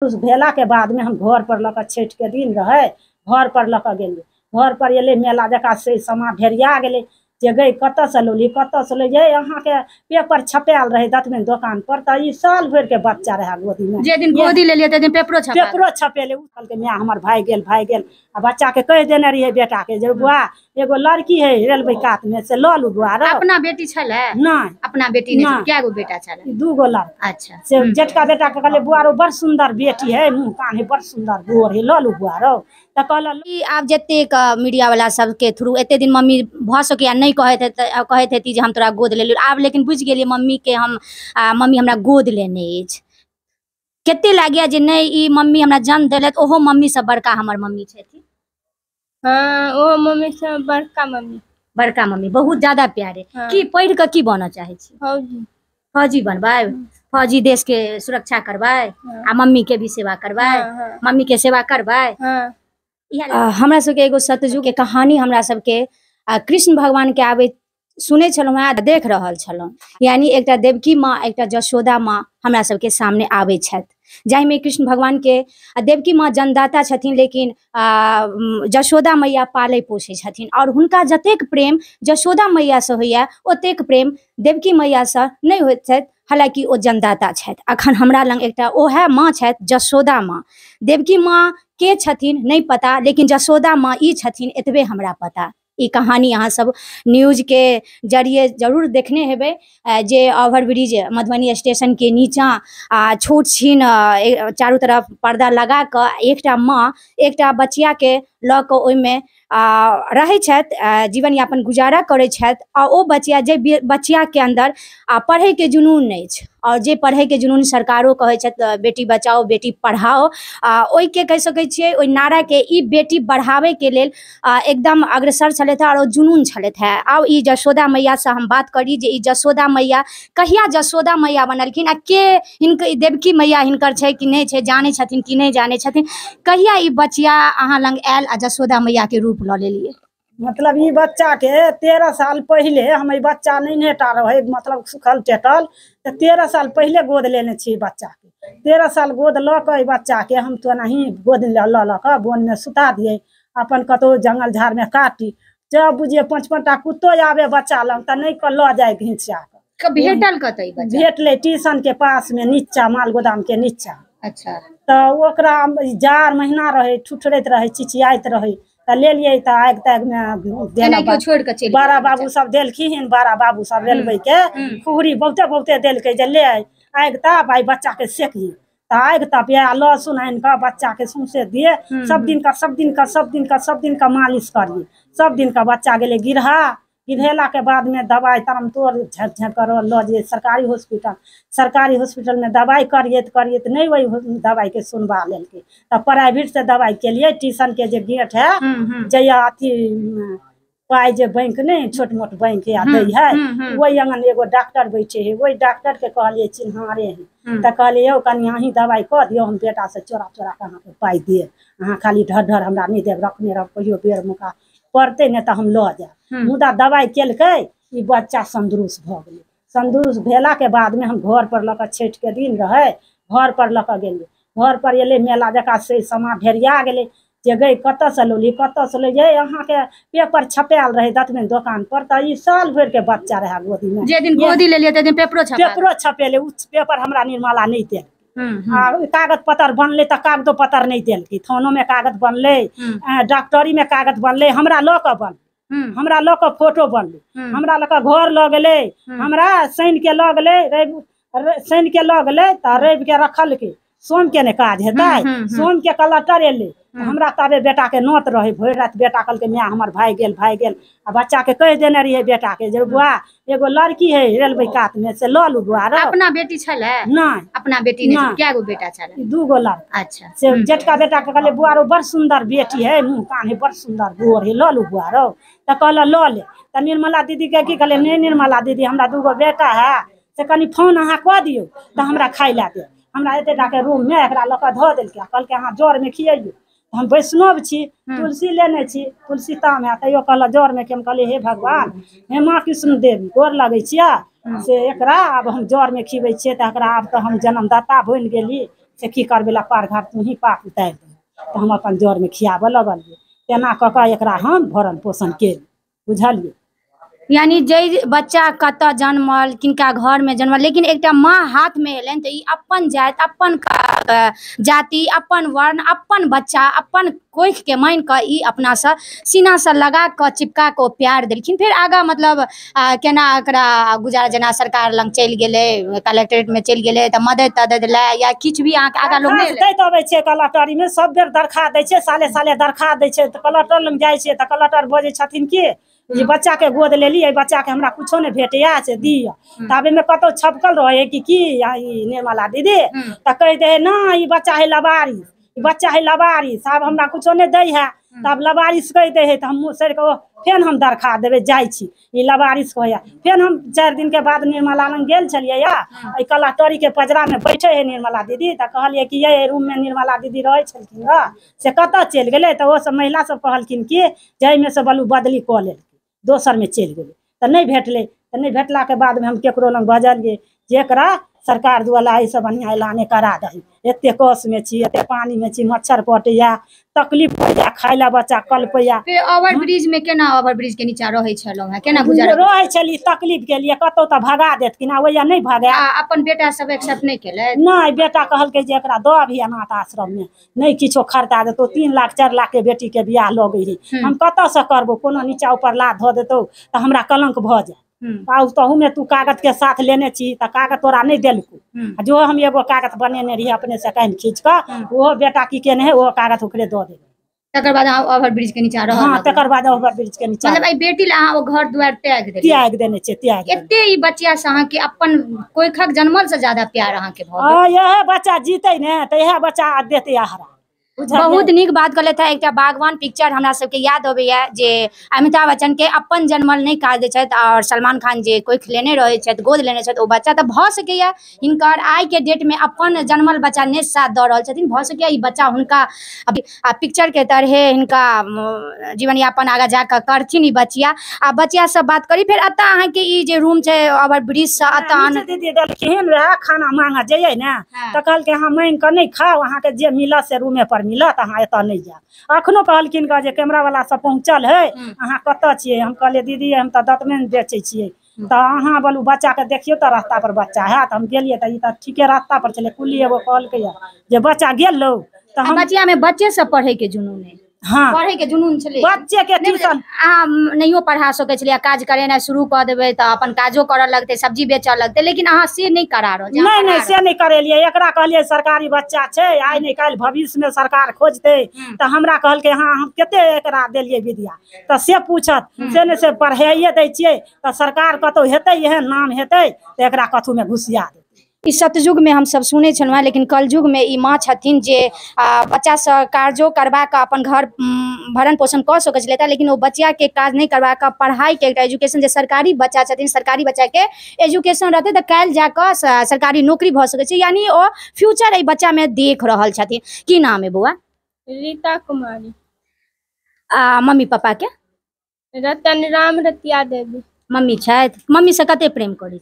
तो उस भेला के बाद में हम घर पर लक छठ के दिन रहे घर पर लक गए घर पर अल मेला जकाँ से सामा ढेरिया गए जे गई कत से लौली कत से लौली ये के पेपर छपायल रहे दतमे दोकान पर तो साल भर के बच्चा रहे गोदी में जे दिन गोदी ले तै दिन पेपरो छपा पेपरो ले उठल के मैं हमर भाई गेल भाई गेल आ बच्चा के कह देने रही बेटा के जे बुआ एगो लड़की है रेलवे कात में से लऽ लू बुआ अपना बेटी छले नहि अपना बेटी नहीं क्या गो बेटा छले दू गो लड़का अच्छा से हम्म। जेठका बेटा के कहले बुआ रो बड़ सुंदर बेटी है मुंह कान है बड़ सुंदर गोर है लऽ लू बुआ रो आप जत मीडिया वाला सबके थ्रू एते दिन मम्मी भऽ सके नहीं कहैत हेतै कहैत हेती हम तोरा गोद लेलहुँ आब लेकिन बुझ गए मम्मी के हम आ, मम्मी हमरा गोद लेने अछि लगे लागैया जे मम्मी हमरा जन्म दिल ओहो मम्मी से बड़का हमारे मम्मी छथिन मम्मी से बड़का मम्मी बड़का मम्मी बहुत ज्यादा प्यारे हाँ। की पढ़ के की बनना चाहे फौजी फौजी बनबै फौजी देश के सुरक्षा करबै आ मम्मी के भी सेवा करबै मम्मी के सेवा करबै हमरा सबके एगो के कहानी हमरा सबके कृष्ण भगवान के आबे सुने छलहुँ हेँ देख रहल छलहुँ यानी एकटा देवकी माँ एकटा जशोदा माँ हमरा सबके सामने आबे छथि में कृष्ण भगवान के देवकी माँ जनदाता छथिन लेकिन जशोदा मैया पाले पोषे छथिन और हुनका जतेक प्रेम जशोदा से होइए ओतेक प्रेम देवकी से नहीं होइत छथि हालांकि ओ जनदाता छथि अखन हमरा लग एक ओएह माँ छथि जशोदा माँ देवकी माँ के छथिन नहीं पता लेकिन जशोदा माँ ई छथिन एतबे हमरा पता ये कहानी अहाँ सब न्यूज के जरिए जरूर देखने हेबे जे ओवरब्रिज मधुबनी स्टेशन के नीचा आ छोट छीन चारू तरफ पर्दा लगा कर एक माँ एक बचिया के लऽ कऽ जीवन यापन गुजारा करे आ ओ बचिया जे बचिया के अंदर आ के जुनून नहीं और जे के जुनून सरकारों कहे बेटी बचाओ बेटी पढ़ाओ आ कह सकते सकै छियै नारा के इ बेटी के लिए एकदम अग्रसर छलथि और जुनून छे आओ आब जशोदा मैया से हम बात करी जे जशोदा मैया कहिया जशोदा मैया बनलखिन आ के हिनकर देवकी मैया हिंकर छै कि नहीं छै जाने छथिन कि नहीं जाने छथिन कहिया बचिया अहाँ लग आयल आ जशोदा के रूप लऽ लेलियै मतलब ये बच्चा के तेरह साल पहले हम बच्चा नहीं नेटा रहे मतलब सुखल टेटल तो तेरह साल पहले गोद लेने बच्चा के तेरह साल गोद लऽ बच्चा के हम तो नहीं गोद लऽ लऽ बोन में सुता दिए अपन कतौ जंगल झाड़ में काटी जब बुझिए पाँच पाँच कुत्तो आवे बच्चा लग तो नहीं कर जाए घींचा भेटल कतई भेट ले ट्यूशन के पास में नीचा माल गोदाम के नीचा अच्छा तो जाड़ महीना रहे ठुठरत रहे चिचियात रहे ले लिए तो आग ताग में देना बारह बाबू सब दिलखिन बारह बाबू सब हम्म, रेलवे के हम्म। खुहरी बहुते बहुते दिल ले आग ताप आई बच्चा के सेकिए आग तब या लहसुन आन का बच्चा के सौंसे दिए हम्म, सब दिन का सब दिन का सब दिन का सब दिन का मालिश करिए सब दिन का बच्चा गले गिरहा गिधेला के बाद में दवाई तरम तोड़ झट झट करो लो जे सरकारी हॉस्पिटल सरकारी में दवाई करिए तऽ करिए तऽ नहि के दवाइके प्राइवेट से दवाई के लिए ट्यूशन के जे गेट है हम्म, हम्म। जहिया अथी पाई जे बैंक नहीं छोट मोट बैंक या दी हम्म, है वही अंगन एगो डॉक्टर बैठे है डॉक्टर के कहलिए चिन्हारे है तो कहलिए यौ कनि अहीँ दवाई कह दियो हम से चोरा चोरा अहाँ के पाई देब अहाँ खाली ढर ढर हमरा नहीं देव रखने रहब कहियो बेर मौका पड़ते नहीं तो हम ल जाए हम्म। मुदा दवाई केलकै बच्चा बच्चा भले भऽ गेलै के बाद में हम घर पर लक छठ के दिन रहे घर पर लक कऽ घर पर अल मेला जका से समा ढेरिया गेलै जे गै कतऽसँ लौली कतऽसँ ये अहाँ के पेपर छपायल रहे दतमे दोकान पर ती साल भर के बच्चा गोदी में जे दिन गोदी लेलियै दिन पेपरो पेपरो पेपर हमरा निर्मला नहीं देल हम्म, हम्म। कागज पत्तर बनले तो कागजो पत्तर नहीं दिल्कि थानो में कागज बनले हम्म। डॉक्टरी में कागज बनले हमरा लऽ के हमरा फोटो बनले हमरा लऽ घर लऽ गए हमरा सन के लऽ गए रवि सन के लऽ गए रवि के रखल के सोम के ने काज हेतै सोमके कलटर एलै हमरा तबे बेटा के नोत रहै भोर रात बेटा कल के माय हमर भाई गेल भाई गेल आ बच्चा के कह देने बेटा के जे बुआ एगो लड़की है रेलवे कात में से लऽ लू बुआ अपना बेटी छले नहीं अपना बेटी नहीं क्या गो बेटा छले दू गो लड़का अच्छा से हम्म। जेठका के कहले बुआ रो बड़ सुंदर बेटी है मुंह कान है बड़ सुंदर गोर है लऽ लू बुआ रो त कहलऽ लऽ ले त निर्मला दीदी के की कहले नहीं निर्मला दीदी हमरा दू गो बेटा है से कनी फोन अहाँ कऽ दियो तऽ हमरा खाइ ला दे हमरा एते रूम में एकरा लऽ कऽ कल के कहलकै अहाँ में खियैयौ हम वैष्णव छी हम्म। तुलसी लेने छी तुलसी ताम हए तैयो कल जरमे में हम कहलियै हे भगवान हे माँ कृष्णदेव गोर लगै छियै हम्म। से एकरा अब हम जरमे खिबै छियै तऽ एकरा अब तऽ हम जन्मदाता बनि गेली से की पार घर घाट ही पाप उतार दे तऽ हम अपन जरमे खियाबऽ लगलियै तेना कऽ कऽ एकरा हम भरण पोषण के बुझलियै यानी जै बच्चा कत जन्मल किनका में जन्मल लेकिन एक माँ हाथ में तऽ तो अपन जाति अपन जाति अपन वर्ण अपन बच्चा अपन मान के अपना से सीना से लगा कऽ चिपका कऽ प्यार देलखिन फिर आगा मतलब आ, केना एक गुजारा जना सरकार लग चलि कलेक्ट्रेट में चल गए तऽ मदद तदद लए या कि भी आगा लोग दैत में सब बेर दरखा दै साले साले दरखा दै कलेक्टर लग जाए कलेक्टर बजे कि ये हम्म। बच्चा के गोद ले लिए बच्चा के हमरा कुछ नहीं भेटया से दी तब में कतौ छपकल रहे कि की आई निर्मला दीदी त कह दे ना बच्चा है लबारी बच्चा है लबारी साहब हमरा कुछ नहीं दै है हम्म। तब लबारिश कह दे है हम सर के फेन हम दरखा देवे जाय लबारिश कह फेन हम चार दिन के बाद निर्मला लंग गेल छलिए या हम्म। कला टोरी के पजरा में बैठे है निर्मला दीदी तो कहलिए कि ये रूम में निर्मला दीदी रहे से कत चल गए तो वह सब महिला सब कहलखिन कि जय में से बलू बदली कह लेल दोसर में चलि गेलै तऽ नहि भेटलै तऽ नहि भेटलाके बादमे हम ककरो लग बजलियै जकरा सरकार द्वारा ई सब बढ़िआँ एलाने करा दही एत कस में छी एत पानी में छी मच्छर पटैया तकलीफ होइया खाय ला बच्चा कल्पैया ओवर ब्रिज में केना ओवर ब्रिज के नीचा रहै छलो है केना गुजर रहै छली तकलीफ के लिए कतौ त भगा देत कि ना ओया नहीं भगा अपन बेटा सब एक्सेप्ट नहीं केले नहीं बेटा कहलकै जे एकरा दऽ अभी अनाथ आश्रम में नहीं किछो खर्चा देतो 3 लाख 4 लाख के बेटी के बियाह लगै हम्म। हम कतौ सँ करबो कोनो नीचा ऊपर ला धो देतो त हमरा कलंक भ जायत पाउता हम्म। तो हूँ तू कागज के साथ लेने छी तो कागज तोरा नहीं दिलको हम्म। जो हम एगो कागज बनेने रही अपने से कहीं खींच कऽ वह हम्म। बेटा की केने है ओहो कागज ओकरे दऽ ओवर ब्रिज के नीचा बाद ब्रिज के नीचा मतलब बेटी ला घर द्वार त्याग त्याग देने त्याग एते बचिया से अपन कोई खक जन्मल से ज्यादा प्यार अहाँ बच्चा जीते ना तो यह बच्चा देते हरा बहुत निक बात कल था एक बागवान पिक्चर हमरा सबके याद अबैया जे अमिताभ बच्चन के अपन जन्मल नहीं काज दे और सलमान खान जे कोई लेने रहे गोद लेने वो बच्चा तो भ सकैया हिंकर आइ के डेट में अपन जन्मल बच्चा ने साथ दिन भ सके बच्चा हुनका पिक्चर के तरह हिनका जीवन यापन आगे जाकर करथिन बचिया आ बचिया से बात करी फिर अत अहाँके रूम है ओवर ब्रिज से अत दीदी खाना मांगा जइयै ने तो कहलकै मांग मांगि नहीं खाओ खाउ अहाँके जे मिलत से रूमे पर मिलत अहाँ एतऽ नहि जायब अखनो कहलखिन कऽ जे कैमरावला सब पहुँचल है हम्म। अहाँ कतऽ छियै हम कहलियै दीदी हम तऽ दतमे बेचै छियै हम्म। तऽ अहाँ बोलू बच्चाके देखियौ तऽ रास्ता पर बच्चा हैत हम गेलियै तऽ ई तऽ ठीके रास्ता पर छलै कुल्ली एगो कहलकै जे बच्चा गेल लो तऽ हम बच्चियामे बच्चे सब पढ़ैके जुनून अइ हाँ पढ़े के जुनून बच्चे के ट्यूशन अहाँ पढ़ा सके छलिए काज ना शुरू कर देवे तो अपन काजो करऽ लगते सब्जी बेच लगते लेकिन अहाँ से नहीं करा रहल नहीं नहीं से करे लिए एकरा कहलिए सरकारी बच्चा छै आइ नहि भविष्य में सरकार खोजते हम्म। तऽ हमरा के हँ हम कते एकरा देलियै विद्या तऽ से पूछत हम्म। से नहि से पढ़ाइए दै छियै तऽ सरकार कतौ हेतै एहन नाम हेतै एक एकरा में घुसिया दे इस सतयुग में हम सब सुने छलहुँ हेँ लेकिन कलयुग में ई माँ छथिन जे से काजो करवा का अपन घर भरण पोषण कर सकते लेकिन वो बच्चा के काज करवा का पढ़ाई के एक एजुकेशन जे सरकारी बच्चा छथिन सरकारी के एजुकेशन रहते तो कल जा सरकारी नौकरी भ सकैत यानी वो फ्यूचर बच्चा में देख रहा छथिन की नाम है बुआ रीता कुमारी आ मम्मी पापा के रतन राम रतिया देवी मम्मी मम्मी से कते प्रेम करे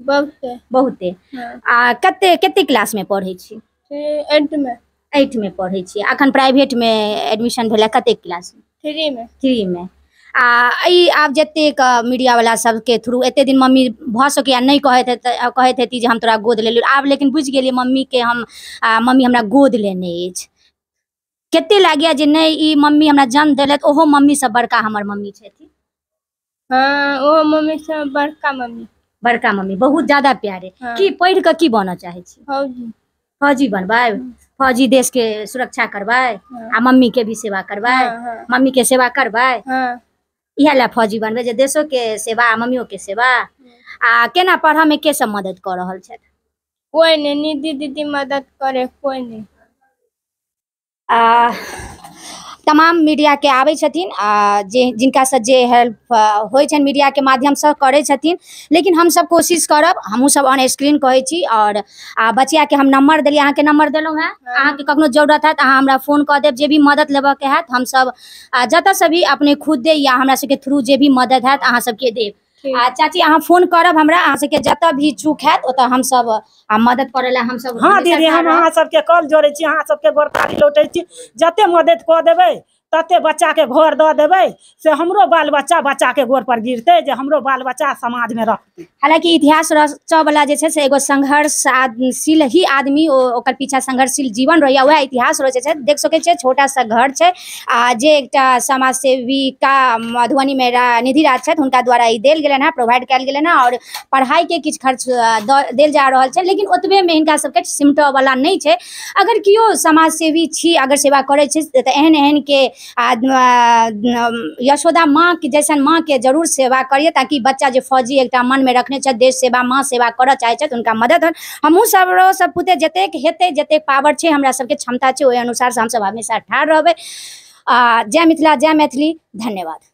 बहुते बहुते हाँ। आ कते कते क्लास में पढ़े छी एट में एट में पढ़े छी अखन प्राइवेट में एडमिशन भेला कते क्लास में थ्री में थ्री में आ ई आब जतेक मीडिया वाला सबके थ्रू एते दिन मम्मी भऽ सकैया नहि कहैत कहैत हेती जे हम तोरा गोद ले लेलियौ आब लेकिन बुझ बुझि मम्मी के हम आ, मम्मी हमरा गोद लेने अछि कते लागैया जे नहीं ई मम्मी हमरा जन्म देलथि ओहो मम्मी से बड़का हमर मम्मी छथिन हाँ ओहो से बड़का मम्मी बड़का मम्मी बहुत ज्यादा प्यार है हाँ। की पढ़ कऽ की बनऽ चाहे छी फौजी बनबै हाँ। फौजी देश के सुरक्षा करबै हाँ। आ मम्मी के भी सेवा करबै मम्मी के सेवा करबै इएह लए फौजी बनबै जे देशो के सेवा मम्मियों के सेवा आ केना पढ़ा में के सब मदद कर रहल छे कोई नहीं दीदी दीदी मदद करे कोई नहीं आ तमाम मीडिया के आबै छथिन आ जे जिनका से जे हेल्प मीडिया के माध्यम से करे छथिन लेकिन हम सब कोशिश करब सब ऑन स्क्रीन कहे छी और आ बचिया के हम नंबर देली नम्बर के नंबर नम्बर है हेँ के कखनो जरूरत है त अहाँ हमरा फोन कर देब जे भी मदद लेब के है हम सब जत से भी अपने खुद दे या हमरा के थ्रू जे भी मदद है हैत सब के देब आ चाची अहाँ फोन करब हमरा अहाँ सबके जत भी चूक हैत हम सब आ मदद करे ला हम सब हाँ दीदी हम अहाँ सबके कल जोड़े छी अहाँ सबके गोरकारी लौटै छी जते मदद कऽ देबै बच्चा के घर दऽ देबै से हमरो बाल बच्चा के गोर पर गिरते जे हमरो बाल बच्चा समाज में रहतै हालांकि इतिहास वाला जे छै से एगो संघर्षशील ही आदमी ओकर पीछा संघर्षशील जीवन रहैए वह इतिहास रचै देख सके छे छोटा सा घर छे आ जे एकटा समाज सेविका में निधि राज छथि हुनका द्वारा ई देल गेलनि हेँ प्रोवाइड कयल गेलनि और पढ़ाई के किछ खर्च देल जा रहल है लेकिन ओतबेमे हिनका सभके वाला नहीं है अगर कियो समाज सेवी छी अगर सेवा करे छै तऽ एहन के यशोदा माँ के जैसन माँ के जरूर सेवा करिए ताकि बच्चा जो फौजी एक मन में रखने देश सेवा माँ सेवा कर चाहे उनका मदद हो हमहूँ सब सब पुते जतेक हेतै जतेक पावर छे हमरा सबके क्षमता है ओहि अनुसार से सब हमेशा ठाड़ रहें जय मिथिला जय मैथिली धन्यवाद